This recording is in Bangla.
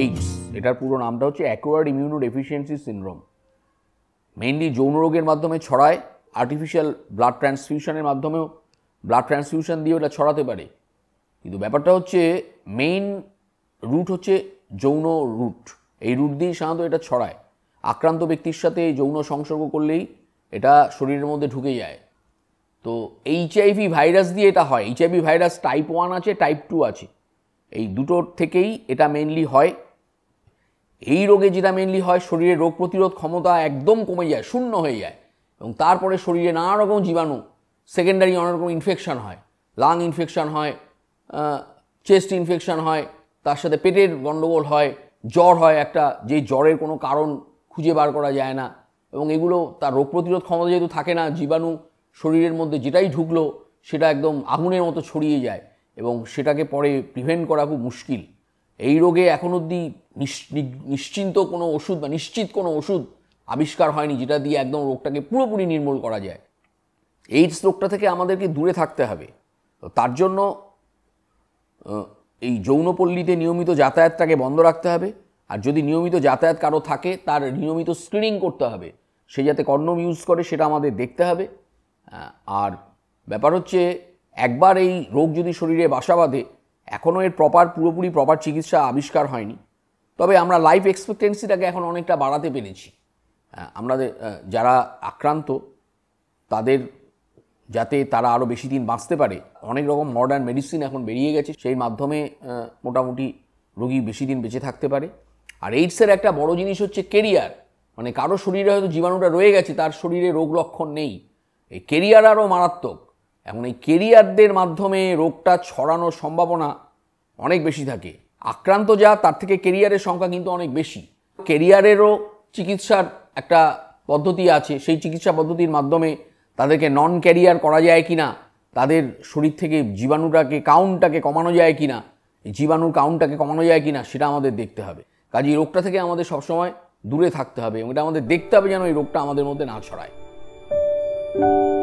এইডস এটার পুরো নামটা হচ্ছে acquired immunodeficiency syndrome mainly যৌন রোগের মাধ্যমে ছড়ায় আর্টিফিশিয়াল ব্লাড ট্রান্সফিউশনের মাধ্যমেও ব্লাড ট্রান্সফিউশন দিয়ে ওটা ছড়াতে পারে কিন্তু ব্যাপারটা হচ্ছে মেইন রুট হচ্ছে যৌন রুট এই রুট দিয়েই সাধারণত এটা ছড়ায় আক্রান্ত ব্যক্তির সাথে যৌন সংসর্গ করলেই এটা শরীরের মধ্যে ঢুকে যায় তো এইচআইভি ভাইরাস দিয়ে এটা হয় এইচআইভি ভাইরাস টাইপ ওয়ান আছে টাইপ টু আছে এই দুটোর থেকেই এটা মেনলি হয় এই রোগে যেটা মেনলি হয় শরীরে রোগ প্রতিরোধ ক্ষমতা একদম কমে যায় শূন্য হয়ে যায় এবং তারপরে শরীরে নানা রকম জীবাণু সেকেন্ডারি নানা রকম ইনফেকশান হয় লাং ইনফেকশান হয় চেস্ট ইনফেকশান হয় তার সাথে পেটের গণ্ডগোল হয় জ্বর হয় একটা যে জ্বরের কোনো কারণ খুঁজে বার করা যায় না এবং এগুলো তার রোগ প্রতিরোধ ক্ষমতা যেহেতু থাকে না জীবাণু শরীরের মধ্যে যেটাই ঢুকলো সেটা একদম আগুনের মতো ছড়িয়ে যায় এবং সেটাকে পরে প্রিভেন্ট করা খুব মুশকিল এই রোগে এখন অবধি নিশ্চিন্ত কোনো ওষুধ বা নিশ্চিত কোনো ওষুধ আবিষ্কার হয়নি যেটা দিয়ে একদম রোগটাকে পুরোপুরি নির্মূল করা যায় এইডস রোগটা থেকে আমাদেরকে দূরে থাকতে হবে তার জন্য এই যৌনপল্লীতে নিয়মিত যাতায়াতটাকে বন্ধ রাখতে হবে আর যদি নিয়মিত যাতায়াত কারো থাকে তার নিয়মিত স্ক্রিনিং করতে হবে সে যাতে কর্ণম ইউজ করে সেটা আমাদের দেখতে হবে আর ব্যাপার হচ্ছে একবার এই রোগ যদি শরীরে বাসা বাঁধে এখনও এর প্রপার পুরোপুরি প্রপার চিকিৎসা আবিষ্কার হয়নি তবে আমরা লাইফ এক্সপেক্টেন্সিটাকে এখন অনেকটা বাড়াতে পেরেছি আমরা যারা আক্রান্ত তাদের যাতে তারা আরও বেশি দিন বাঁচতে পারে অনেক রকম মডার্ন মেডিসিন এখন বেরিয়ে গেছে সেই মাধ্যমে মোটামুটি রোগী বেশি দিন বেঁচে থাকতে পারে আর এইডসের একটা বড় জিনিস হচ্ছে কেরিয়ার মানে কারো শরীরে হয়তো জীবাণুটা রয়ে গেছে তার শরীরে রোগ লক্ষণ নেই এই কেরিয়ার আরও মারাত্মক এমন এই কেরিয়ারদের মাধ্যমে রোগটা ছড়ানোর সম্ভাবনা অনেক বেশি থাকে আক্রান্ত যা তার থেকে কেরিয়ারের সংখ্যা কিন্তু অনেক বেশি কেরিয়ারেরও চিকিৎসার একটা পদ্ধতি আছে সেই চিকিৎসা পদ্ধতির মাধ্যমে তাদেরকে নন ক্যারিয়ার করা যায় কি না তাদের শরীর থেকে জীবাণুটাকে কাউন্টটাকে কমানো যায় কি না জীবাণুর কাউন্টটাকে কমানো যায় কি না সেটা আমাদের দেখতে হবে কাজে এই রোগটা থেকে আমাদের সবসময় দূরে থাকতে হবে এবং এটা আমাদের দেখতে হবে যেন এই রোগটা আমাদের মধ্যে না ছড়ায়